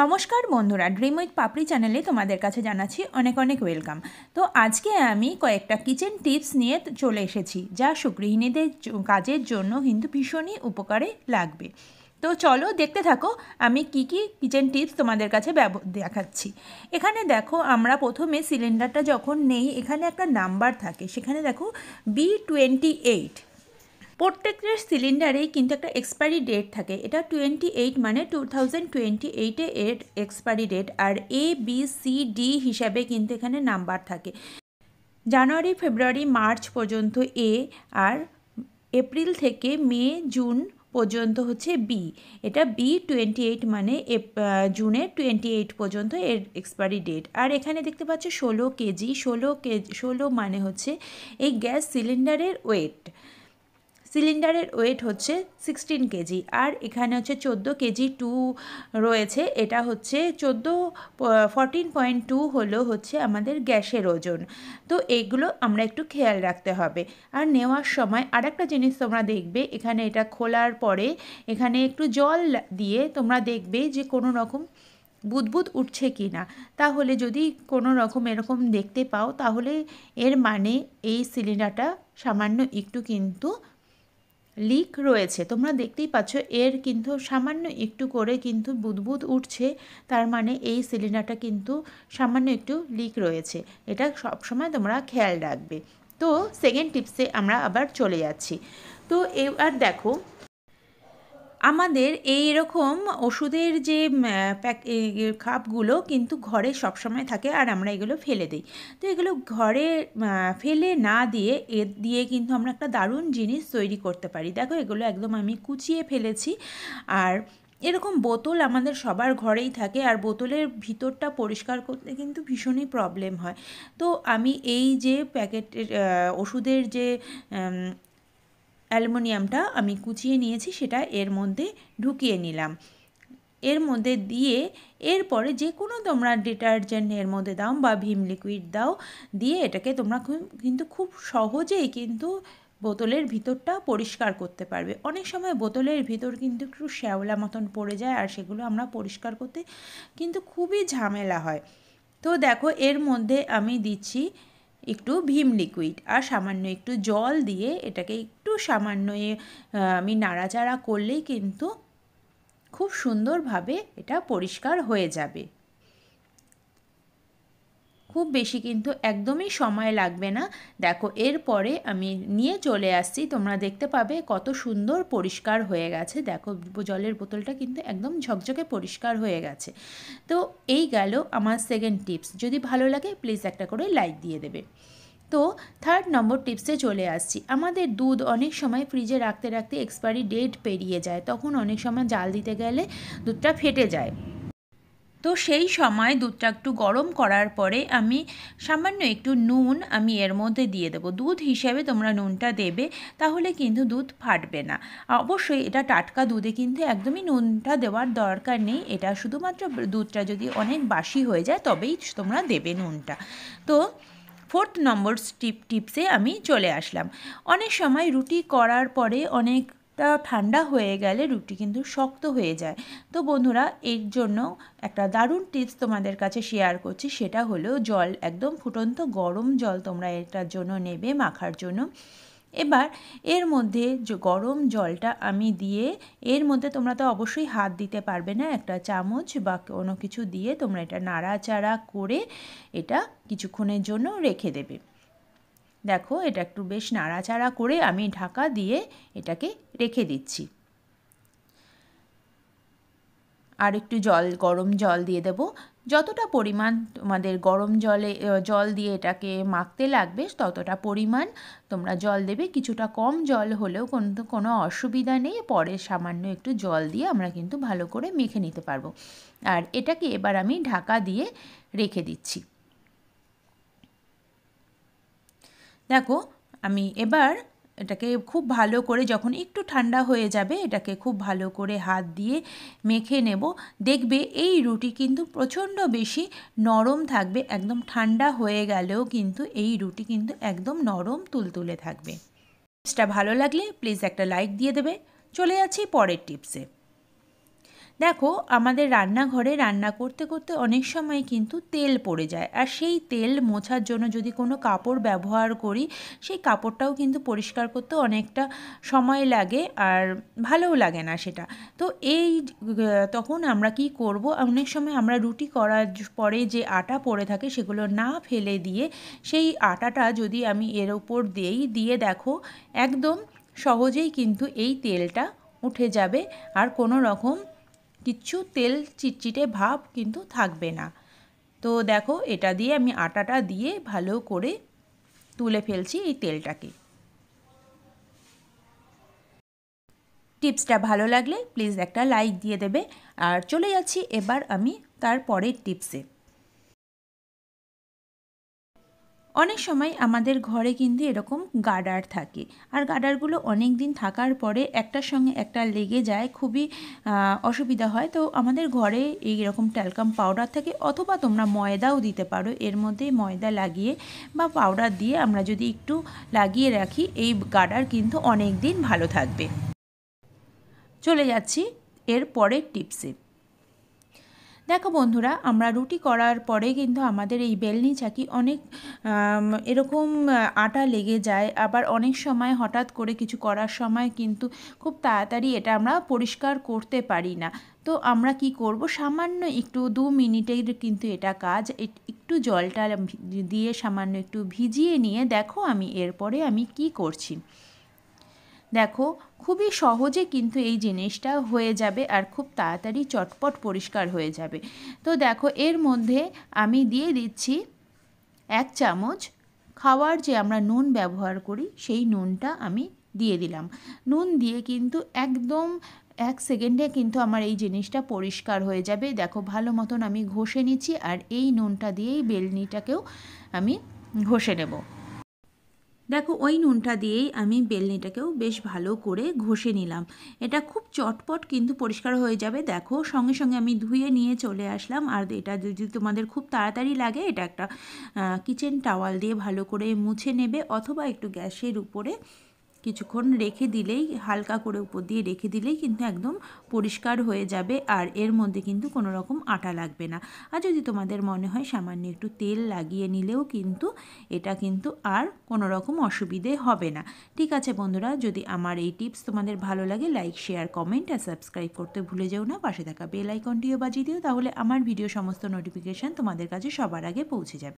নমস্কার বন্ধুরা dream with পাপড়ি চ্যানেলে তোমাদের কাছে জানাচ্ছি অনেক অনেক ওয়েলকাম তো আজকে আমি কয়েকটা কিচেন টিপস নিয়ে চলে এসেছি যা সুগৃহিণীদের কাজের জন্য কিন্তু ভীষণই উপকারে লাগবে তো চলো দেখতে থাকো আমি কি কি কিচেন টিপস তোমাদের কাছে ব্যব দেখাচ্ছি এখানে দেখো আমরা প্রথমে সিলিন্ডারটা যখন নেই এখানে একটা নাম্বার থাকে সেখানে দেখো বি টোয়েন্টি এইট প্রত্যেকটা সিলিন্ডারেই কিন্তু একটা এক্সপায়ারি ডেট থাকে এটা টোয়েন্টি এইট মানে টু থাউজেন্ড টোয়েন্টি এইটে এর এক্সপায়ারি ডেট আর এ বি সি ডি হিসাবে কিন্তু এখানে নাম্বার থাকে জানুয়ারি ফেব্রুয়ারি মার্চ পর্যন্ত এ আর এপ্রিল থেকে মে জুন পর্যন্ত হচ্ছে বি এটা বি টোয়েন্টি এইট মানে জুনের টোয়েন্টি এইট পর্যন্ত এর এক্সপায়ারি ডেট আর এখানে দেখতে পাচ্ছ ষোলো কেজি ষোলো কেজি ষোলো মানে হচ্ছে এই গ্যাস সিলিন্ডারের ওয়েট সিলিন্ডারের ওয়েট হচ্ছে সিক্সটিন কেজি আর এখানে হচ্ছে চোদ্দো কেজি টু রয়েছে এটা হচ্ছে চোদ্দো ফরটিন পয়েন্ট টু হলো হচ্ছে আমাদের গ্যাসের ওজন তো এগুলো আমরা একটু খেয়াল রাখতে হবে আর নেওয়ার সময় আর একটা জিনিস তোমরা দেখবে এখানে এটা খোলার পরে এখানে একটু জল দিয়ে তোমরা দেখবে যে কোনো রকম বুদবুদ উঠছে কি না তাহলে যদি কোনো রকম এরকম দেখতে পাও তাহলে এর মানে এই সিলিন্ডারটা সামান্য একটু কিন্তু লিক রয়েছে তোমরা দেখতেই পাচ্ছ এর কিন্তু সামান্য একটু করে কিন্তু বুদবুদ উঠছে তার মানে এই সিলিন্ডারটা কিন্তু সামান্য একটু লিক রয়েছে এটা সবসময় তোমরা খেয়াল রাখবে তো সেকেন্ড টিপসে আমরা আবার চলে যাচ্ছি তো এবার দেখো আমাদের এই রকম ওষুধের যে প্যাক খাপগুলো কিন্তু ঘরে সবসময় থাকে আর আমরা এগুলো ফেলে দিই তো এগুলো ঘরে ফেলে না দিয়ে এ দিয়ে কিন্তু আমরা একটা দারুণ জিনিস তৈরি করতে পারি দেখো এগুলো একদম আমি কুচিয়ে ফেলেছি আর এরকম বোতল আমাদের সবার ঘরেই থাকে আর বোতলের ভিতরটা পরিষ্কার করতে কিন্তু ভীষণই প্রবলেম হয় তো আমি এই যে প্যাকেটের ওষুধের যে অ্যালুমিনিয়ামটা আমি কুচিয়ে নিয়েছি সেটা এর মধ্যে ঢুকিয়ে নিলাম এর মধ্যে দিয়ে এরপরে যে কোনো তোমরা ডিটারজেন্ট এর মধ্যে দাও বা ভিম লিকুইড দাও দিয়ে এটাকে তোমরা কিন্তু খুব সহজেই কিন্তু বোতলের ভিতরটা পরিষ্কার করতে পারবে অনেক সময় বোতলের ভিতর কিন্তু একটু শ্যাওলা মতন পড়ে যায় আর সেগুলো আমরা পরিষ্কার করতে কিন্তু খুবই ঝামেলা হয় তো দেখো এর মধ্যে আমি দিচ্ছি একটু ভিম লিকুইড আর সামান্য একটু জল দিয়ে এটাকে একটু সামান্য আমি নাড়াচাড়া করলেই কিন্তু খুব সুন্দরভাবে এটা পরিষ্কার হয়ে যাবে খুব বেশি কিন্তু একদমই সময় লাগবে না দেখো এরপরে আমি নিয়ে চলে আসছি তোমরা দেখতে পাবে কত সুন্দর পরিষ্কার হয়ে গেছে দেখো জলের বোতলটা কিন্তু একদম ঝকঝকে পরিষ্কার হয়ে গেছে তো এই গেল আমার সেকেন্ড টিপস যদি ভালো লাগে প্লিজ একটা করে লাইক দিয়ে দেবে তো থার্ড নম্বর টিপসে চলে আসছি আমাদের দুধ অনেক সময় ফ্রিজে রাখতে রাখতে এক্সপায়ারি ডেট পেরিয়ে যায় তখন অনেক সময় জাল দিতে গেলে দুধটা ফেটে যায় তো সেই সময় দুধটা একটু গরম করার পরে আমি সামান্য একটু নুন আমি এর মধ্যে দিয়ে দেবো দুধ হিসেবে তোমরা নুনটা দেবে তাহলে কিন্তু দুধ ফাটবে না অবশ্যই এটা টাটকা দুধে কিন্তু একদমই নুনটা দেওয়ার দরকার নেই এটা শুধুমাত্র দুধটা যদি অনেক বাসি হয়ে যায় তবেই তোমরা দেবে নুনটা তো ফোর্থ নম্বর টিপ টিপসে আমি চলে আসলাম অনেক সময় রুটি করার পরে অনেক তা ঠান্ডা হয়ে গেলে রুটি কিন্তু শক্ত হয়ে যায় তো বন্ধুরা এর জন্য একটা দারুণ টিপস তোমাদের কাছে শেয়ার করছি সেটা হলো জল একদম ফুটন্ত গরম জল তোমরা এটার জন্য নেবে মাখার জন্য এবার এর মধ্যে গরম জলটা আমি দিয়ে এর মধ্যে তোমরা তো অবশ্যই হাত দিতে পারবে না একটা চামচ বা কোনো কিছু দিয়ে তোমরা এটা নাড়াচাড়া করে এটা কিছুক্ষণের জন্য রেখে দেবে দেখো এটা একটু বেশ নাড়াচাড়া করে আমি ঢাকা দিয়ে এটাকে রেখে দিচ্ছি আর একটু জল গরম জল দিয়ে দেব যতটা পরিমাণ তোমাদের গরম জলে জল দিয়ে এটাকে মাখতে লাগবে ততটা পরিমাণ তোমরা জল দেবে কিছুটা কম জল হলেও কোনো কোনো অসুবিধা নেই পরে সামান্য একটু জল দিয়ে আমরা কিন্তু ভালো করে মেখে নিতে পারবো আর এটাকে এবার আমি ঢাকা দিয়ে রেখে দিচ্ছি দেখো আমি এবার এটাকে খুব ভালো করে যখন একটু ঠান্ডা হয়ে যাবে এটাকে খুব ভালো করে হাত দিয়ে মেখে নেব দেখবে এই রুটি কিন্তু প্রচণ্ড বেশি নরম থাকবে একদম ঠান্ডা হয়ে গেলেও কিন্তু এই রুটি কিন্তু একদম নরম তুলতুলে থাকবে টিপসটা ভালো লাগলে প্লিজ একটা লাইক দিয়ে দেবে চলে যাচ্ছি পরের টিপসে দেখো আমাদের রান্নাঘরে রান্না করতে করতে অনেক সময় কিন্তু তেল পড়ে যায় আর সেই তেল মোছার জন্য যদি কোনো কাপড় ব্যবহার করি সেই কাপড়টাও কিন্তু পরিষ্কার করতে অনেকটা সময় লাগে আর ভালোও লাগে না সেটা তো এই তখন আমরা কি করব অনেক সময় আমরা রুটি করার পরে যে আটা পড়ে থাকে সেগুলো না ফেলে দিয়ে সেই আটাটা যদি আমি এর ওপর দিই দিয়ে দেখো একদম সহজেই কিন্তু এই তেলটা উঠে যাবে আর কোনো রকম কিচ্ছু তেল চিটচিটে ভাব কিন্তু থাকবে না তো দেখো এটা দিয়ে আমি আটাটা দিয়ে ভালো করে তুলে ফেলছি এই তেলটাকে টিপসটা ভালো লাগলে প্লিজ একটা লাইক দিয়ে দেবে আর চলে যাচ্ছি এবার আমি তার পরের টিপসে অনেক সময় আমাদের ঘরে কিন্তু এরকম গার্ডার থাকে আর গাডারগুলো অনেক দিন থাকার পরে একটার সঙ্গে একটা লেগে যায় খুবই অসুবিধা হয় তো আমাদের ঘরে এই রকম ট্যালকাম পাউডার থাকে অথবা তোমরা ময়দাও দিতে পারো এর মধ্যে ময়দা লাগিয়ে বা পাউডার দিয়ে আমরা যদি একটু লাগিয়ে রাখি এই গার্ডার কিন্তু অনেক দিন ভালো থাকবে চলে যাচ্ছি এর পরের টিপসে দেখো বন্ধুরা আমরা রুটি করার পরে কিন্তু আমাদের এই বেলনি চাকি অনেক এরকম আটা লেগে যায় আবার অনেক সময় হঠাৎ করে কিছু করার সময় কিন্তু খুব তাড়াতাড়ি এটা আমরা পরিষ্কার করতে পারি না তো আমরা কি করব সামান্য একটু দু মিনিটের কিন্তু এটা কাজ একটু জলটা দিয়ে সামান্য একটু ভিজিয়ে নিয়ে দেখো আমি এরপরে আমি কি করছি দেখো খুবই সহজে কিন্তু এই জিনিসটা হয়ে যাবে আর খুব তাড়াতাড়ি চটপট পরিষ্কার হয়ে যাবে তো দেখো এর মধ্যে আমি দিয়ে দিচ্ছি এক চামচ খাওয়ার যে আমরা নুন ব্যবহার করি সেই নুনটা আমি দিয়ে দিলাম নুন দিয়ে কিন্তু একদম এক সেকেন্ডে কিন্তু আমার এই জিনিসটা পরিষ্কার হয়ে যাবে দেখো ভালো মতন আমি ঘষে নিচ্ছি আর এই নুনটা দিয়েই বেলনিটাকেও আমি ঘষে নেবো দেখো ওই নুনটা দিয়েই আমি বেলনিটাকেও বেশ ভালো করে ঘষে নিলাম এটা খুব চটপট কিন্তু পরিষ্কার হয়ে যাবে দেখো সঙ্গে সঙ্গে আমি ধুয়ে নিয়ে চলে আসলাম আর এটা যদি তোমাদের খুব তাড়াতাড়ি লাগে এটা একটা কিচেন টাওয়াল দিয়ে ভালো করে মুছে নেবে অথবা একটু গ্যাসের উপরে কিছুক্ষণ রেখে দিলেই হালকা করে উপর দিয়ে রেখে দিলেই কিন্তু একদম পরিষ্কার হয়ে যাবে আর এর মধ্যে কিন্তু কোনো রকম আটা লাগবে না আর যদি তোমাদের মনে হয় সামান্য একটু তেল লাগিয়ে নিলেও কিন্তু এটা কিন্তু আর কোনো রকম অসুবিধে হবে না ঠিক আছে বন্ধুরা যদি আমার এই টিপস তোমাদের ভালো লাগে লাইক শেয়ার কমেন্ট আর সাবস্ক্রাইব করতে ভুলে যেও না পাশে থাকা বেল আইকনটিও বাজিয়ে দিও তাহলে আমার ভিডিও সমস্ত নোটিফিকেশান তোমাদের কাছে সবার আগে পৌঁছে যাবে